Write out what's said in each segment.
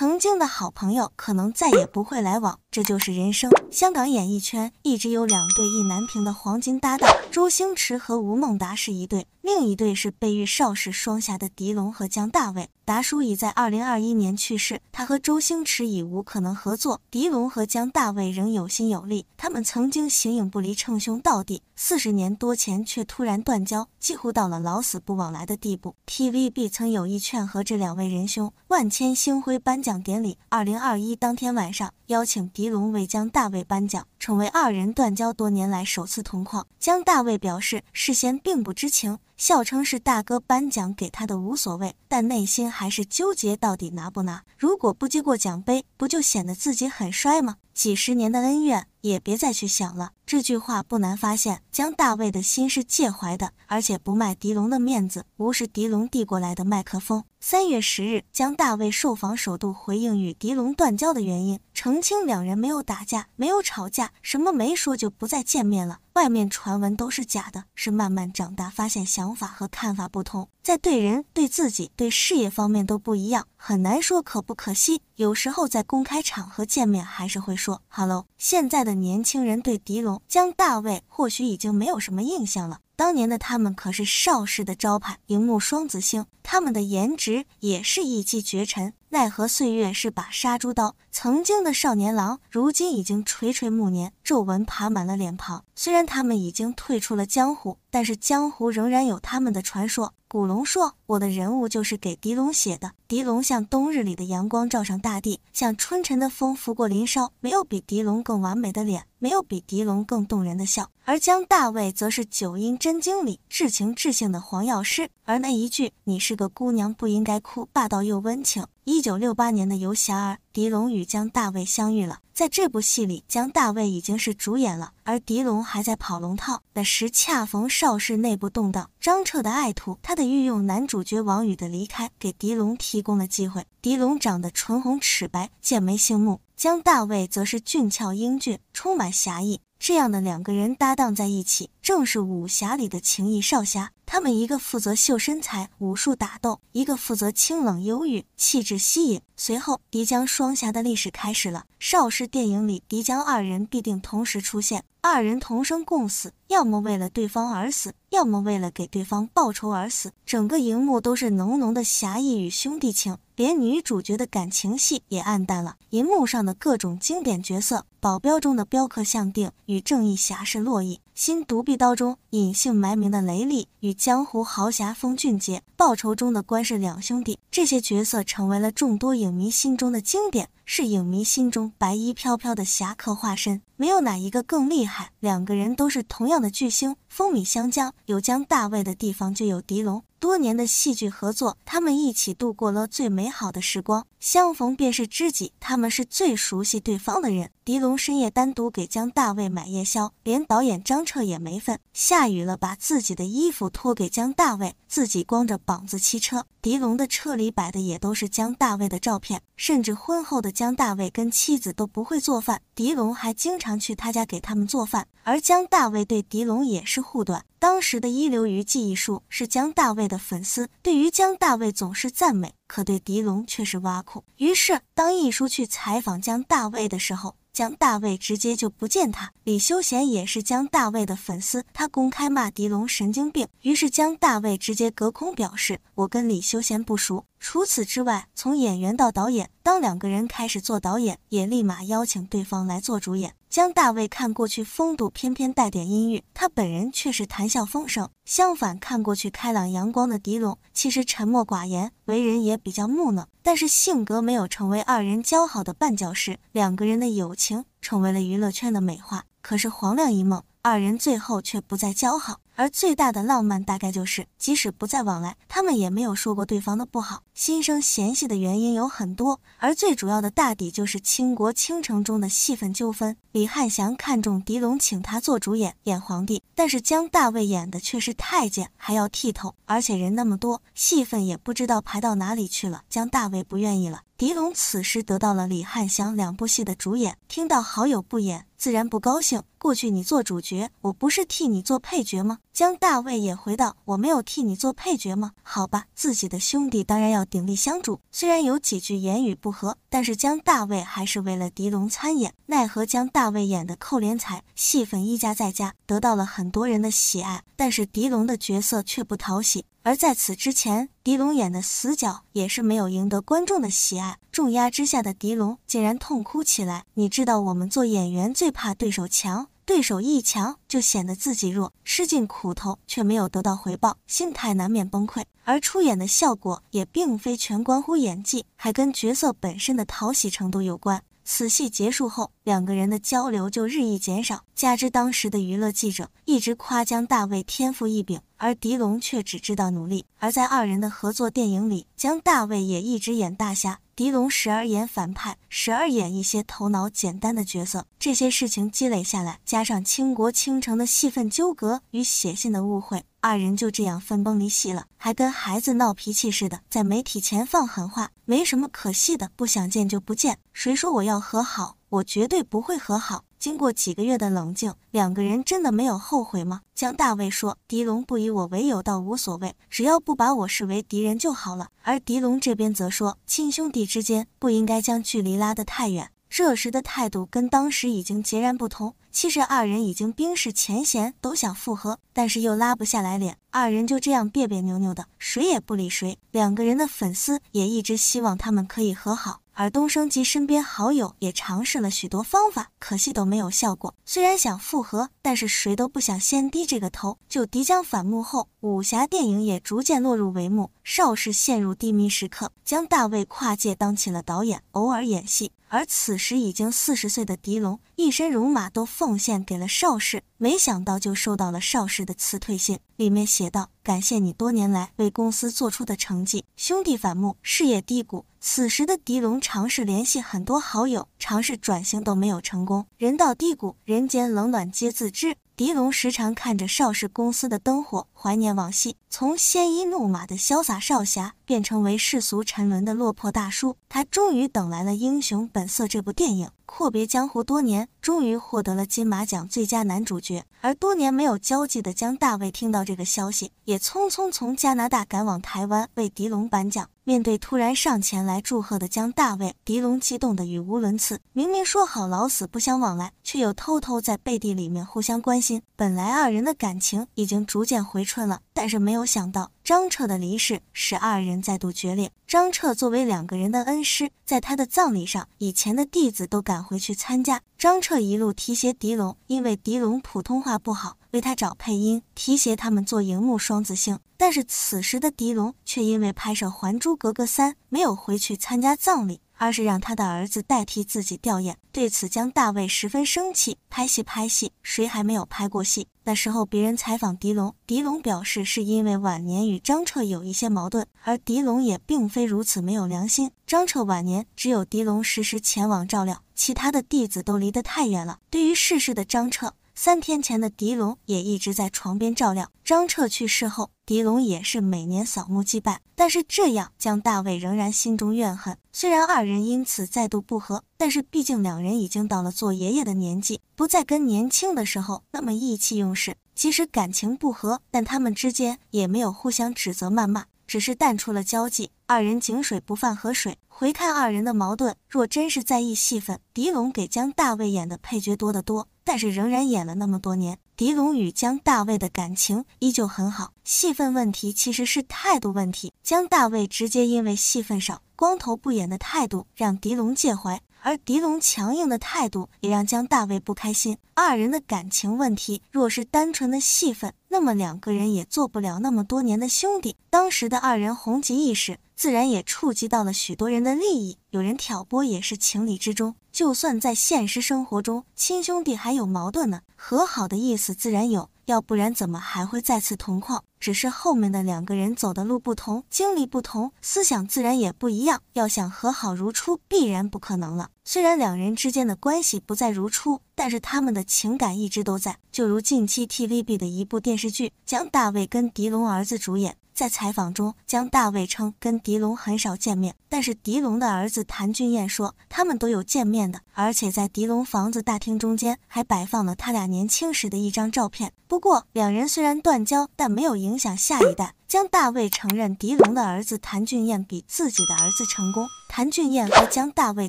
曾经的好朋友可能再也不会来往，这就是人生。香港演艺圈一直有两对意难平的黄金搭档，周星驰和吴孟达是一对。另一对是被誉邵氏双侠”的狄龙和姜大卫。达叔已在二零二一年去世，他和周星驰已无可能合作。狄龙和姜大卫仍有心有力，他们曾经形影不离、称兄道弟，四十年多前却突然断交，几乎到了老死不往来的地步。TVB 曾有意劝和这两位仁兄。万千星辉颁奖典礼二零二一当天晚上，邀请狄龙为姜大卫颁奖，成为二人断交多年来首次同框。姜大卫表示事先并不知情。笑称是大哥颁奖给他的，无所谓，但内心还是纠结，到底拿不拿？如果不接过奖杯，不就显得自己很衰吗？几十年的恩怨。也别再去想了。这句话不难发现，江大卫的心是介怀的，而且不卖狄龙的面子，无视狄龙递过来的麦克风。三月十日，江大卫受访，首度回应与狄龙断交的原因，澄清两人没有打架，没有吵架，什么没说就不再见面了。外面传闻都是假的，是慢慢长大，发现想法和看法不同，在对人、对自己、对事业方面都不一样，很难说可不可惜。有时候在公开场合见面，还是会说 hello。现在。的年轻人对狄龙、江大卫或许已经没有什么印象了。当年的他们可是邵氏的招牌荧幕双子星，他们的颜值也是一骑绝尘。奈何岁月是把杀猪刀，曾经的少年郎如今已经垂垂暮年，皱纹爬满了脸庞。虽然他们已经退出了江湖，但是江湖仍然有他们的传说。古龙说。我的人物就是给狄龙写的。狄龙像冬日里的阳光照上大地，像春晨的风拂过林梢。没有比狄龙更完美的脸，没有比狄龙更动人的笑。而姜大卫则是《九阴真经》里至情至性的黄药师。而那一句“你是个姑娘，不应该哭”，霸道又温情。一九六八年的《游侠儿》，狄龙与姜大卫相遇了。在这部戏里，姜大卫已经是主演了，而狄龙还在跑龙套。那时恰逢邵氏内部动荡，张彻的爱徒，他的御用男主。主角王宇的离开，给狄龙提供了机会。狄龙长得唇红齿白，剑眉星目；江大卫则是俊俏英俊，充满侠义。这样的两个人搭档在一起，正是武侠里的情义少侠。他们一个负责秀身材武术打斗，一个负责清冷忧郁气质吸引。随后敌江双侠的历史开始了。邵氏电影里敌江二人必定同时出现，二人同生共死，要么为了对方而死，要么为了给对方报仇而死。整个荧幕都是浓浓的侠义与兄弟情，连女主角的感情戏也暗淡了。荧幕上的各种经典角色，保镖中的镖客向定与正义侠士洛毅。新独臂刀中隐姓埋名的雷厉与江湖豪侠封俊杰，报仇中的关氏两兄弟，这些角色成为了众多影迷心中的经典，是影迷心中白衣飘飘的侠客化身。没有哪一个更厉害，两个人都是同样的巨星，风靡香江。有江大卫的地方就有狄龙，多年的戏剧合作，他们一起度过了最美好的时光，相逢便是知己，他们是最熟悉对方的人。狄龙深夜单独给江大卫买夜宵，连导演张彻也没份。下雨了，把自己的衣服脱给江大卫，自己光着膀子骑车。狄龙的车里摆的也都是江大卫的照片，甚至婚后的江大卫跟妻子都不会做饭，狄龙还经常去他家给他们做饭。而江大卫对狄龙也是护短。当时的一流娱记艺术是江大卫的粉丝，对于江大卫总是赞美，可对狄龙却是挖苦。于是，当艺术去采访江大卫的时候，将大卫直接就不见他，李修贤也是将大卫的粉丝，他公开骂狄龙神经病，于是将大卫直接隔空表示我跟李修贤不熟。除此之外，从演员到导演，当两个人开始做导演，也立马邀请对方来做主演。将大卫看过去风度翩翩，带点阴郁；他本人却是谈笑风生。相反，看过去开朗阳光的狄龙，其实沉默寡言，为人也比较木讷。但是性格没有成为二人交好的绊脚石，两个人的友情成为了娱乐圈的美化。可是黄粱一梦，二人最后却不再交好。而最大的浪漫大概就是，即使不再往来，他们也没有说过对方的不好。心生嫌隙的原因有很多，而最主要的，大抵就是《倾国倾城》中的戏份纠纷。李汉祥看中狄龙，请他做主演，演皇帝，但是姜大卫演的却是太监，还要剃头，而且人那么多，戏份也不知道排到哪里去了，姜大卫不愿意了。狄龙此时得到了李汉祥两部戏的主演，听到好友不演，自然不高兴。过去你做主角，我不是替你做配角吗？江大卫也回道：“我没有替你做配角吗？”好吧，自己的兄弟当然要鼎力相助。虽然有几句言语不合，但是江大卫还是为了狄龙参演。奈何江大卫演的寇连才，戏份一家在家得到了很多人的喜爱，但是狄龙的角色却不讨喜。而在此之前，狄龙演的死角也是没有赢得观众的喜爱。重压之下的狄龙竟然痛哭起来。你知道，我们做演员最怕对手强，对手一强就显得自己弱，吃尽苦头却没有得到回报，心态难免崩溃。而出演的效果也并非全关乎演技，还跟角色本身的讨喜程度有关。此戏结束后，两个人的交流就日益减少。加之当时的娱乐记者一直夸奖大卫天赋异禀。而狄龙却只知道努力，而在二人的合作电影里，将大卫也一直演大侠，狄龙时而演反派，时而演一些头脑简单的角色。这些事情积累下来，加上倾国倾城的戏份纠葛与写信的误会，二人就这样分崩离析了，还跟孩子闹脾气似的，在媒体前放狠话，没什么可戏的，不想见就不见。谁说我要和好？我绝对不会和好。经过几个月的冷静，两个人真的没有后悔吗？江大卫说：“狄龙不以我为友倒无所谓，只要不把我视为敌人就好了。”而狄龙这边则说：“亲兄弟之间不应该将距离拉得太远。”这时的态度跟当时已经截然不同。其实二人已经冰释前嫌，都想复合，但是又拉不下来脸。二人就这样别别扭扭的，谁也不理谁。两个人的粉丝也一直希望他们可以和好。而东升及身边好友也尝试了许多方法，可惜都没有效果。虽然想复合，但是谁都不想先低这个头。就即将反目后，武侠电影也逐渐落入帷幕，邵氏陷入低迷时刻。将大卫跨界当起了导演，偶尔演戏。而此时已经四十岁的狄龙，一身戎马都奉献给了邵氏，没想到就收到了邵氏的辞退信，里面写道：“感谢你多年来为公司做出的成绩。”兄弟反目，事业低谷。此时的狄龙尝试联系很多好友，尝试转型都没有成功，人到低谷，人间冷暖皆自知。狄龙时常看着邵氏公司的灯火，怀念往昔。从鲜衣怒马的潇洒少侠，变成为世俗沉沦的落魄大叔。他终于等来了《英雄本色》这部电影，阔别江湖多年，终于获得了金马奖最佳男主角。而多年没有交际的江大卫听到这个消息，也匆匆从加拿大赶往台湾为狄龙颁奖。面对突然上前来祝贺的江大卫，狄龙激动的语无伦次。明明说好老死不相往来，却又偷偷在背地里面互相关心。本来二人的感情已经逐渐回春了。但是没有想到张彻的离世使二人再度决裂。张彻作为两个人的恩师，在他的葬礼上，以前的弟子都赶回去参加。张彻一路提携狄龙，因为狄龙普通话不好，为他找配音，提携他们做荧幕双子星。但是此时的狄龙却因为拍摄《还珠格格三》没有回去参加葬礼。而是让他的儿子代替自己吊唁，对此江大卫十分生气。拍戏拍戏，谁还没有拍过戏？那时候别人采访狄龙，狄龙表示是因为晚年与张彻有一些矛盾，而狄龙也并非如此没有良心。张彻晚年只有狄龙时时前往照料，其他的弟子都离得太远了。对于逝世的张彻。三天前的狄龙也一直在床边照料。张彻去世后，狄龙也是每年扫墓祭拜。但是这样，江大卫仍然心中怨恨。虽然二人因此再度不和，但是毕竟两人已经到了做爷爷的年纪，不再跟年轻的时候那么意气用事。即使感情不和，但他们之间也没有互相指责谩骂，只是淡出了交际。二人井水不犯河水。回看二人的矛盾，若真是在意戏份，狄龙给江大卫演的配角多得多。但是仍然演了那么多年，狄龙与姜大卫的感情依旧很好。戏份问题其实是态度问题，姜大卫直接因为戏份少，光头不演的态度让狄龙介怀，而狄龙强硬的态度也让姜大卫不开心。二人的感情问题若是单纯的戏份。那么两个人也做不了那么多年的兄弟。当时的二人红极一时，自然也触及到了许多人的利益，有人挑拨也是情理之中。就算在现实生活中，亲兄弟还有矛盾呢，和好的意思自然有，要不然怎么还会再次同框？只是后面的两个人走的路不同，经历不同，思想自然也不一样。要想和好如初，必然不可能了。虽然两人之间的关系不再如初，但是他们的情感一直都在。就如近期 TVB 的一部电视剧，江大卫跟狄龙儿子主演。在采访中，江大卫称跟狄龙很少见面，但是狄龙的儿子谭俊彦说他们都有见面的，而且在狄龙房子大厅中间还摆放了他俩年轻时的一张照片。不过，两人虽然断交，但没有影响下一代。江大卫承认狄龙的儿子谭俊彦比自己的儿子成功。谭俊彦和姜大卫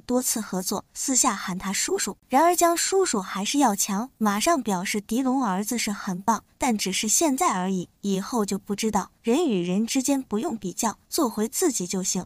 多次合作，私下喊他叔叔。然而姜叔叔还是要强，马上表示狄龙儿子是很棒，但只是现在而已，以后就不知道。人与人之间不用比较，做回自己就行。